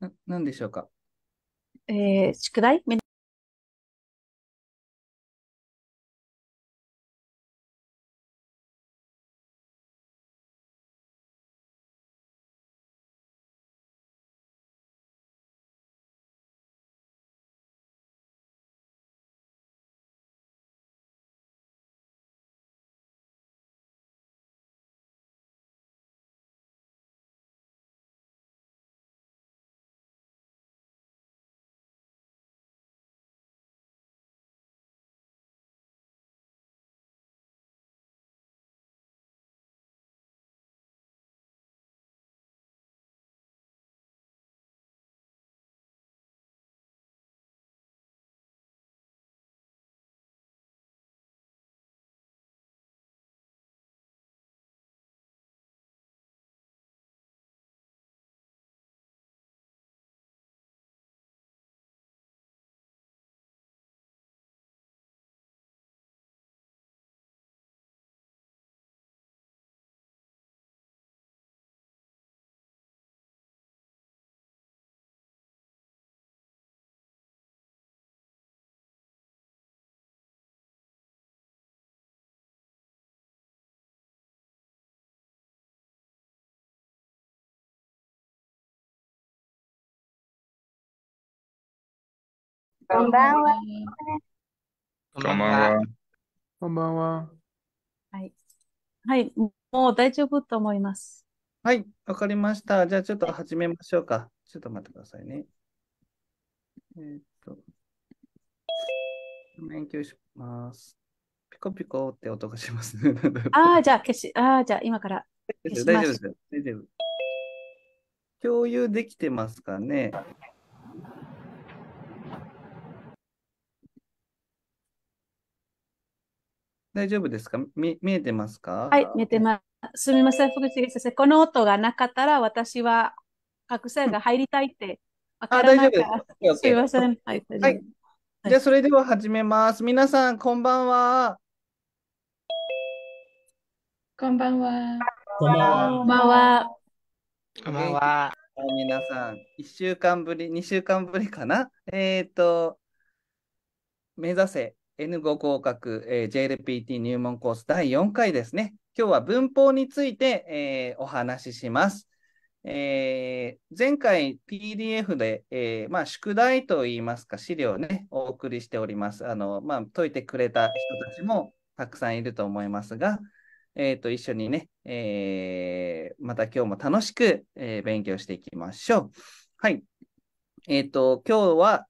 な、なんでしょうか。えー、宿題こんばんは。こんばんは。こんばんは。はい。はい。もう大丈夫と思います。はい。わかりました。じゃあちょっと始めましょうか。ちょっと待ってくださいね。えー、っと。勉強します。ピコピコって音がします、ね、ああ、じゃあ消し、ああ、じゃあ今から大丈夫です。大丈夫。共有できてますかね。大丈夫ですか見見えてますかはい、見えてます。すみません、福重先生。この音がなかったら、私は角醒が入りたいって。あ、大丈夫です。すみません。はい、はい、じゃあ、それでは始めます。皆さん、こんばんは。こんばんは。こんばんは。こんばんは。皆さん、1週間ぶり、2週間ぶりかなえっ、ー、と、目指せ N5 合格、えー、JLPT 入門コース第4回ですね。今日は文法について、えー、お話しします。えー、前回 PDF で、えー、まあ、宿題といいますか資料ね、お送りしております。あの、まあ、解いてくれた人たちもたくさんいると思いますが、えっ、ー、と、一緒にね、えまた今日も楽しく、え勉強していきましょう。はい。えっ、と、今日は、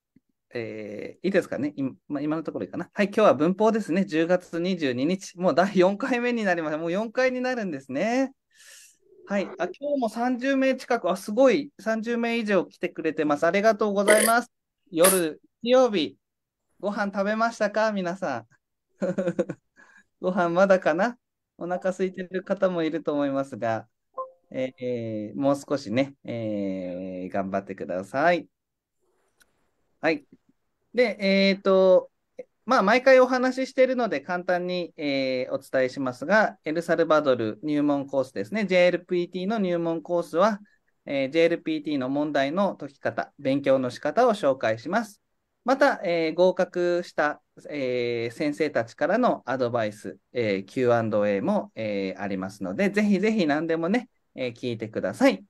えー、いいですかね今,、ま今のところいいかな。はい、今日は文法ですね。10月22日。もう第4回目になりました。もう4回になるんですね。はい。あ、今日も30名近く、あ、すごい。30名以上来てくれてます。ありがとうございます。夜、日曜日、ご飯食べましたか皆さん。ご飯まだかなお腹空いてる方もいると思いますが、えー、もう少しね、えー、頑張ってください。はい。で、えっ、ー、と、まあ、毎回お話ししているので簡単に、えー、お伝えしますが、エルサルバドル入門コースですね。JLPT の入門コースは、えー、JLPT の問題の解き方、勉強の仕方を紹介します。また、えー、合格した、え先生たちからのアドバイス、え Q&A も、えありますので、ぜひぜひ何でもね、え聞いてください。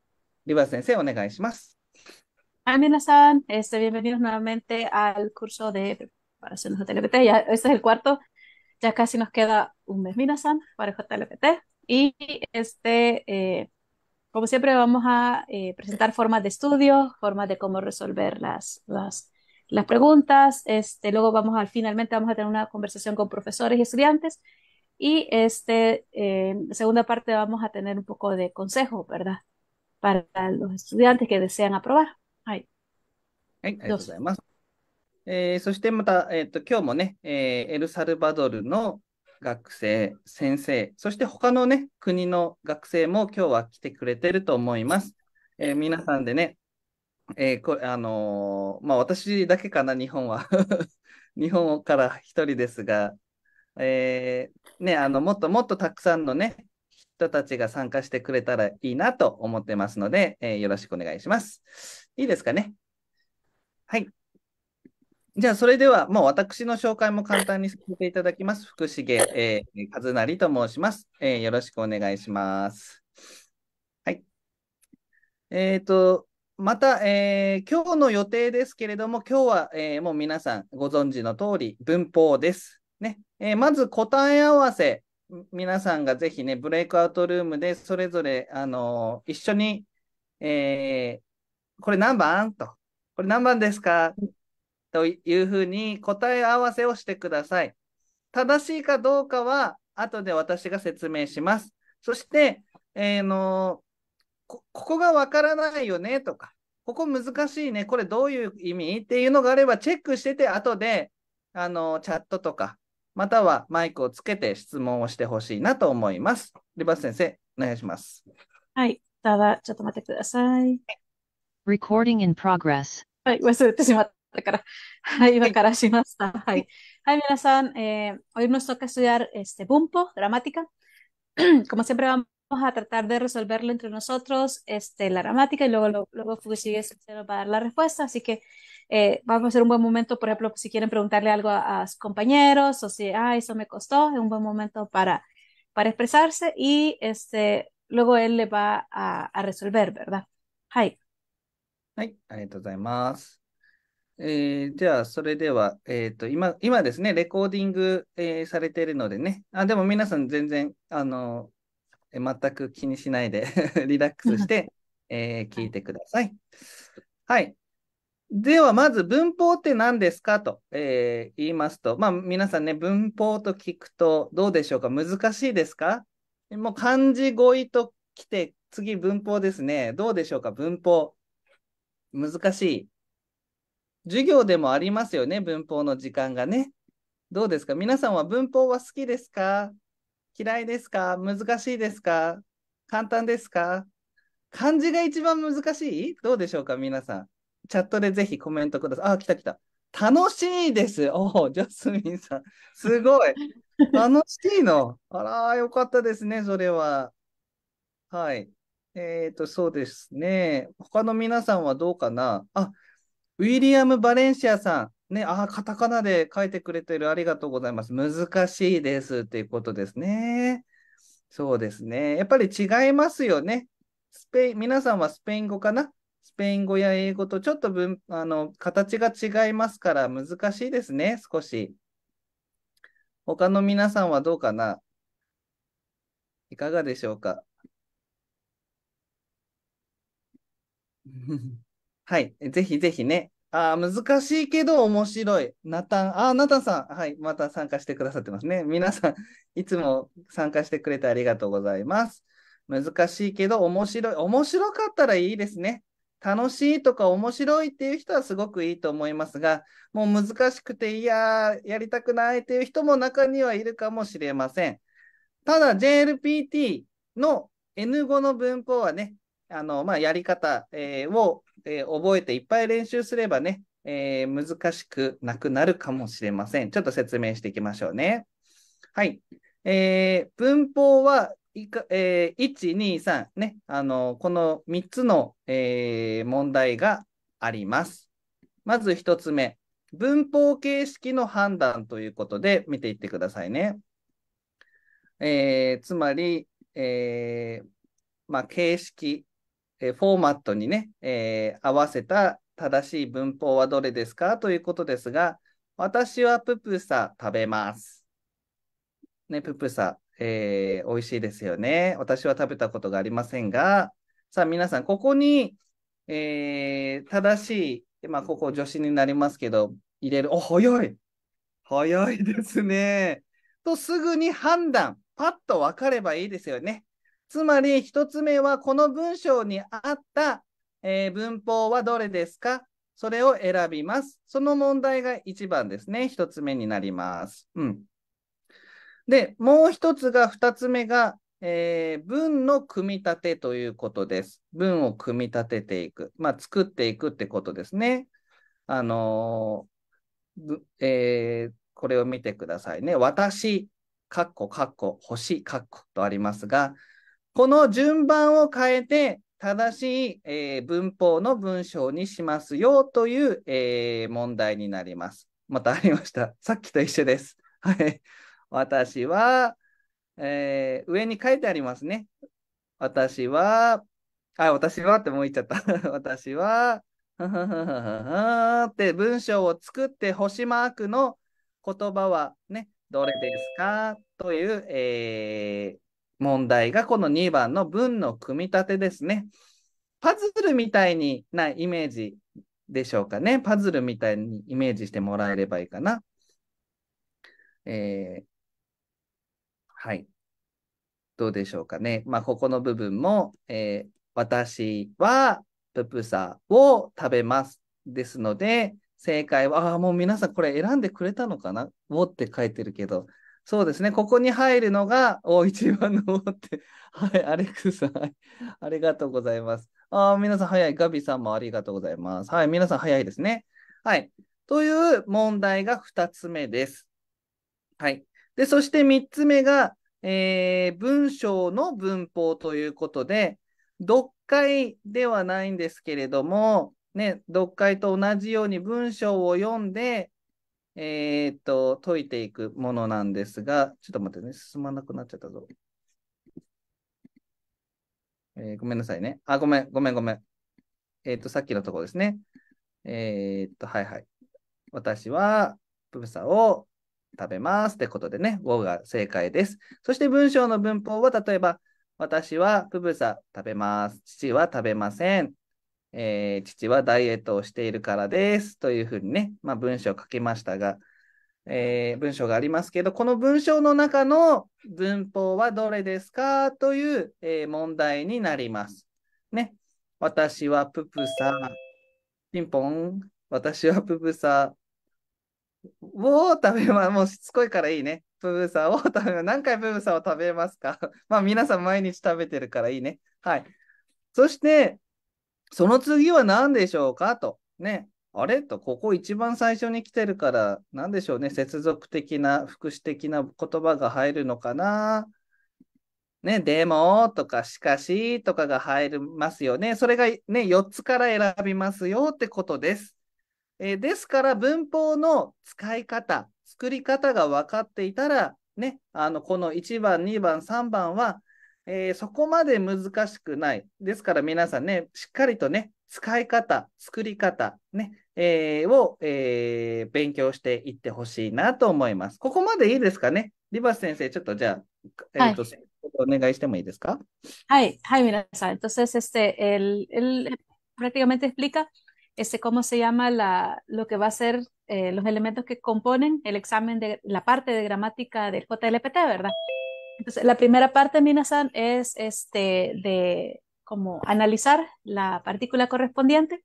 リバース先生、お願いします。Amir este, bienvenidos nuevamente al curso de preparación de JLPT. Ya, este es el cuarto, ya casi nos queda un mes, Minasan, para JLPT. Y este, eh, como siempre, vamos a eh, presentar formas de estudio, formas de cómo resolver las, las, las preguntas. Este, luego vamos al finalmente vamos a tener una conversación con profesores y estudiantes. Y este, eh, segunda parte vamos a tener un poco de consejo, ¿verdad? Para los estudiantes que desean aprobar. はい。はい、ありがとうございます。えー、そしてまた、えーと、今日もね、えー、エルサルバドルの学生、先生、そして他のね、国の学生も今日は来てくれてると思います。えー、皆さんでね、えー、これあのー、まあ、私だけかな、日本は。日本から一人ですが、えーね、あのもっともっとたくさんの、ね、人たちが参加してくれたらいいなと思ってますので、えー、よろしくお願いします。いいですかね。はい。じゃあ、それでは、もう私の紹介も簡単にさせていただきます。福重、えー、和成と申します、えー、よろしくお願いします。はい。えっ、ー、と、また、えー、今日の予定ですけれども、今日は、えー、もう皆さんご存知の通り、文法です。ねえー、まず答え合わせ、皆さんがぜひね、ブレイクアウトルームでそれぞれ、あのー、一緒に、えー、これ何番と。これ何番ですかというふうに答え合わせをしてください。正しいかどうかは、後で私が説明します。そして、えー、のここがわからないよねとか、ここ難しいね、これどういう意味っていうのがあればチェックしてて、後で、あの、チャットとか、またはマイクをつけて質問をしてほしいなと思います。リバース先生、お願いします。はい。ただ、ちょっと待ってください。Recording in progress. progress eh, hoy nos toca estudiar este bumpo, gramática. Como siempre vamos a tratar de resolverlo entre nosotros, este, la gramática, y luego, luego sigue se va a dar la respuesta. Así que eh, vamos a hacer un buen momento, por ejemplo, si quieren preguntarle algo a, sus compañeros o si, ay, ah, eso me costó, es un buen momento para, para expresarse y este, luego él le va a, resolver, ¿verdad? Ay. はい、ありがとうございます。えー、じゃあ、それでは、えっ、ー、と、今、今ですね、レコーディング、えー、されているのでね、あ、でも皆さん全然、あの、え全く気にしないで リラックスして、えー、聞いてください。はい。では、まず文法って何ですかと、え言いますと、まあ、皆さんね、文法と聞くとどうでしょうか難しいですかもう漢字語彙と来て、次文法ですね。どうでしょうか文法。難しい。授業でもありますよね、文法の時間がね。どうですか皆さんは文法は好きですか嫌いですか難しいですか簡単ですか漢字が一番難しいどうでしょうか皆さん。チャットでぜひコメントください。あ、来た来た。楽しいです。おお、ジャスミンさん。すごい。楽しいの。あら、よかったですね、それは。はい。えっ、ー、と、そうですね。他の皆さんはどうかなあ、ウィリアム・バレンシアさん。ね、あ、カタカナで書いてくれてる。ありがとうございます。難しいですっていうことですね。そうですね。やっぱり違いますよね。スペイン、皆さんはスペイン語かなスペイン語や英語とちょっと文、あの、形が違いますから難しいですね、少し。他の皆さんはどうかないかがでしょうか はい、ぜひぜひね。ああ、難しいけど面白い。ナタン、あ、ナタンさん、はい、また参加してくださってますね。皆さん、いつも参加してくれてありがとうございます。難しいけど面白い。面白かったらいいですね。楽しいとか面白いっていう人はすごくいいと思いますが、もう難しくて、いややりたくないっていう人も中にはいるかもしれません。ただ、JLPT の N5 の文法はね、あの、まあ、やり方、えー、を、えー、覚えていっぱい練習すればね、えー、難しくなくなるかもしれません。ちょっと説明していきましょうね。はい。えー、文法はいか、えー、1、2、3ね、あの、この3つの、え問題があります。まず1つ目、文法形式の判断ということで見ていってくださいね。えつまり、えまあ、形式えフォーマットにね、え合わせた正しい文法はどれですかということですが、私はププサ食べます。ね、ププサ、えー、美味しいですよね。私は食べたことがありませんが、さあ皆さん、ここに、えー、正しい、まあ、ここ助詞になりますけど、入れる。お、早い早いですね。と、すぐに判断、パッと分かればいいですよね。つまり1つ目はこの文章にあった、えー、文法はどれですかそれを選びます。その問題が1番ですね。1つ目になります。うん、で、もう1つが、2つ目が、えー、文の組み立てということです。文を組み立てていく。まあ、作っていくってことですね。あのー、えー、これを見てくださいね。私、かっこかっこ、星、かっことありますが、この順番を変えて、正しい、えー、文法の文章にしますよという、えー、問題になります。またありました。さっきと一緒です。はい。私は、えー、上に書いてありますね。私は、あ、私はってもう言っちゃった。私は、って文章を作って星マークの言葉はね、どれですかという、えー、問題がこの2番の文の組み立てですね。パズルみたいになイメージでしょうかね。パズルみたいにイメージしてもらえればいいかな。えー、はい。どうでしょうかね。まあ、ここの部分も、えー、私はププサを食べます。ですので、正解は、ああ、もう皆さんこれ選んでくれたのかなをって書いてるけど、そうですね、ここに入るのが大一番の王って。はい、アレックスさん、ありがとうございます。ああ、皆さん早い。ガビさんもありがとうございます。はい、皆さん早いですね。はい。という問題が2つ目です。はい。で、そして3つ目が、えー、文章の文法ということで、読解ではないんですけれども、ね、読解と同じように文章を読んで、えっ、と、解いていくものなんですが、ちょっと待ってね、進まなくなっちゃったぞ。えー、ごめんなさいね。あ、ごめん、ごめん、ごめん。えっ、と、さっきのところですね。えっと、はいはい。私は、プサを食べますってことでね、ウォが正解です。そして文章の文法は、例えば、私はプブサ食べます。父は食べません。えー、父はダイエットをしているからですというふうにね、まあ、文章を書きましたが、えー、文章がありますけど、この文章の中の文法はどれですかという、えー、問題になります。ね。私はププサ、ピンポン、私はププサを食べます。もうしつこいからいいね。ププサを食べます。何回ププサを食べますか まあ皆さん毎日食べてるからいいね。はい。そして、その次は何でしょうかと。ね。あれと、ここ一番最初に来てるから、何でしょうね。接続的な、副詞的な言葉が入るのかな。ね、でもとか、しかしとかが入りますよね。それがね、4つから選びますよってことです。えー、ですから、文法の使い方、作り方が分かっていたら、ね、あの、この1番、2番、3番はえー、そこまで難しくない。ですから皆さんね、しっかりとね、使い方、作り方ね、えー、を、えー、勉強していってほしいなと思います。ここまでいいですかねリバス先生、ちょっとじゃあ、えっ、ー、と、はい、お願いしてもいいですかはい、はい、皆さん。Entonces, este, él, él prácticamente explica este, cómo se llama la, lo que va a ser eh, los elementos que componen el examen de la parte de gramática del JLPT, ¿verdad? Entonces, la primera parte, Minasan, es este, de como analizar la partícula correspondiente.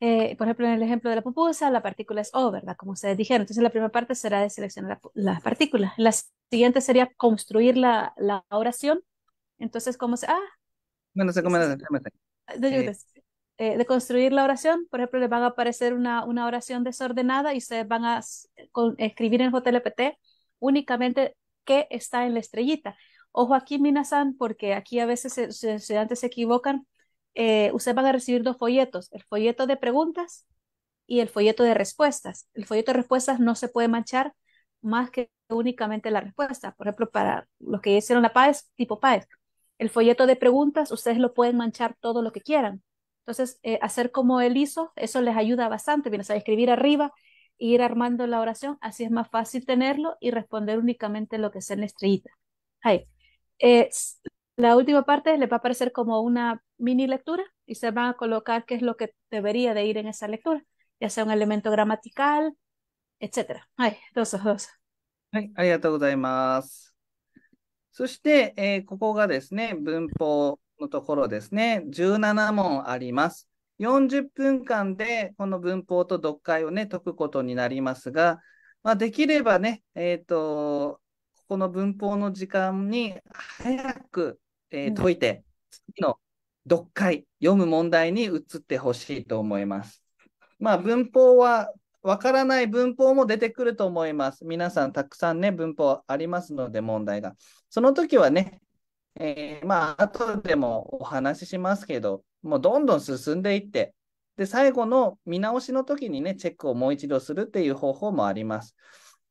Eh, por ejemplo, en el ejemplo de la pupusa, la partícula es O, ¿verdad? Como ustedes dijeron. Entonces, la primera parte será de seleccionar las la partículas. La siguiente sería construir la, la, oración. Entonces, ¿cómo se...? Ah, bueno, se come la ah, eh, de construir la oración, por ejemplo, les van a aparecer una, una oración desordenada y ustedes van a escribir en JLPT únicamente que está en la estrellita. Ojo aquí, Minasan, porque aquí a veces los estudiantes se equivocan. Eh, ustedes van a recibir dos folletos, el folleto de preguntas y el folleto de respuestas. El folleto de respuestas no se puede manchar más que únicamente la respuesta. Por ejemplo, para los que hicieron la PAES, tipo PAES, el folleto de preguntas, ustedes lo pueden manchar todo lo que quieran. Entonces, eh, hacer como él hizo, eso les ayuda bastante. Vienen a escribir arriba ir armando la oración, así es más fácil tenerlo y responder únicamente lo que sea en la estrellita. la última parte le va a parecer como una mini lectura y se van a colocar qué es lo que debería de ir en esa lectura, ya sea un elemento gramatical, etc. Ahí, dos, dos. はい、ありがとうございます。そして、えー、ここがですね、文法のところですね、17問あります。40分間でこの文法と読解をね、解くことになりますが、まあ、できればね、えっ、ー、と、ここの文法の時間に早く、えー、解いて、次の読解、読む問題に移ってほしいと思います。まあ、文法は、わからない文法も出てくると思います。皆さん、たくさんね、文法ありますので、問題が。その時はね、えー、まあ、後でもお話ししますけど、もうどんどん進んでいって、で、最後の見直しの時にね、チェックをもう一度するっていう方法もあります。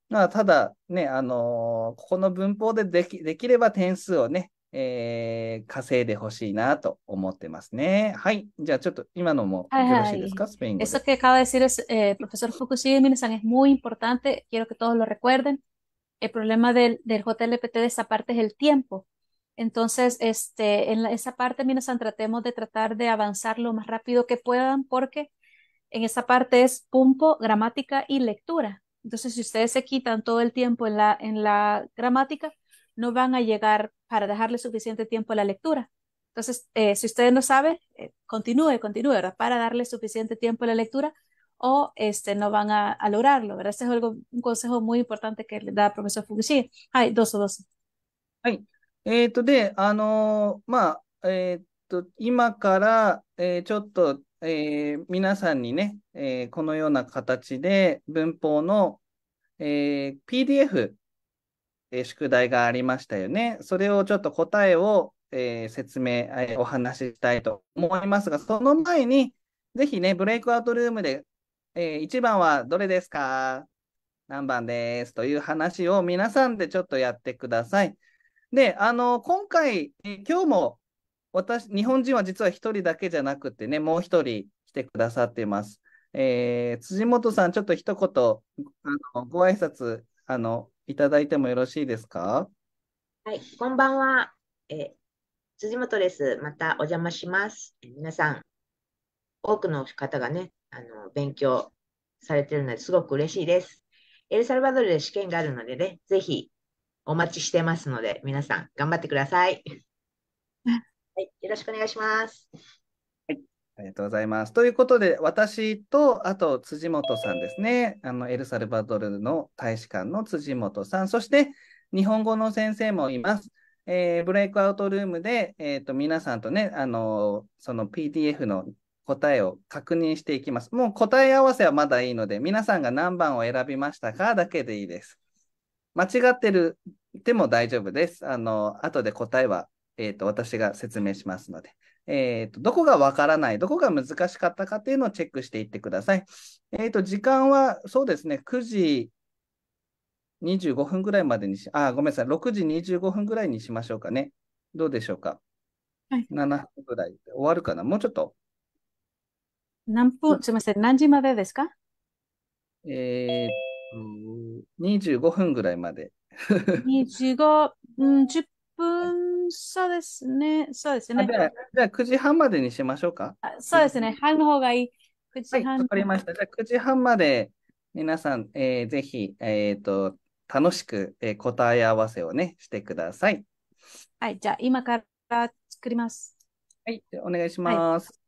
まあ、ただ、ね、あのー、ここの文法でできできれば点数をね、えー、稼いでほしいなと思ってますね。はい。じゃあちょっと今のもよろしいですか、はいはい、スペイン語。Eso que acaba de decir es, eh, profesor Fukushima Minasan es muy importante. Quiero que todos lo recuerden. El problema del, del JLPT de esa parte es el tiempo. Entonces, este, en esa parte, mientras tratemos de tratar de avanzar lo más rápido que puedan, porque en esa parte es pumpo, gramática y lectura. Entonces, si ustedes se quitan todo el tiempo en la, en la gramática, no van a llegar para dejarle suficiente tiempo a la lectura. Entonces, eh, si ustedes no saben, eh, continúe, continúe, ¿verdad? Para darle suficiente tiempo a la lectura o este, no van a, lograrlo, ¿verdad? Este es algo, un consejo muy importante que le da el profesor Fukushima. hay dos o dos. Ay, えっ、ー、と、で、あのー、まあ、えっ、ー、と、今から、えちょっと、え皆さんにね、えこのような形で文法の、え PDF、え宿題がありましたよね。それをちょっと答えを、え説明、えお話ししたいと思いますが、その前に、ぜひね、ブレイクアウトルームで、え1番はどれですか何番ですという話を皆さんでちょっとやってください。で、あの、今回、今日も私、日本人は実は1人だけじゃなくてね、もう1人来てくださっています。えー、辻元さん、ちょっと一言、あのご挨拶あのいただいてもよろしいですか。はい、こんばんは。え辻元です。またお邪魔します。皆さん、多くの方がね、あの勉強されてるのですごく嬉しいです。エルサルバドルで試験があるのでね、ぜひお待ちしてますので、皆さん頑張ってくださ い。はい、よろしくお願いします。はい、ありがとうございます。ということで、私と、あと辻元さんですね、あのエルサルバドルの大使館の辻元さん、そして日本語の先生もいます。えー、ブレイクアウトルームで、えーと、と皆さんとね、あのその PDF の答えを確認していきます。もう答え合わせはまだいいので、皆さんが何番を選びましたかだけでいいです。間違ってるでも大丈夫です。あの、後で答えは、えっ、ー、と、私が説明しますので。えっ、ー、と、どこがわからない、どこが難しかったかっていうのをチェックしていってください。えっ、ー、と、時間は、そうですね、9時25分ぐらいまでにし、あ、ごめんなさい、6時25分ぐらいにしましょうかね。どうでしょうか。はい。7分ぐらいで終わるかな。もうちょっと。何分、すみません、何時までですかえっと、25分ぐらいまで。25、うん、10分差ですね。そうですね。じゃあ、9時半までにしましょうか。そうですね。半の方がいい。9時半。わ、はい、かりました。じゃあ9時半まで皆さん、えー、ぜひ、えっ、ー、と、楽しく、えー、答え合わせをね、してください。はい、じゃあ今から作ります。はい、お願いします。はい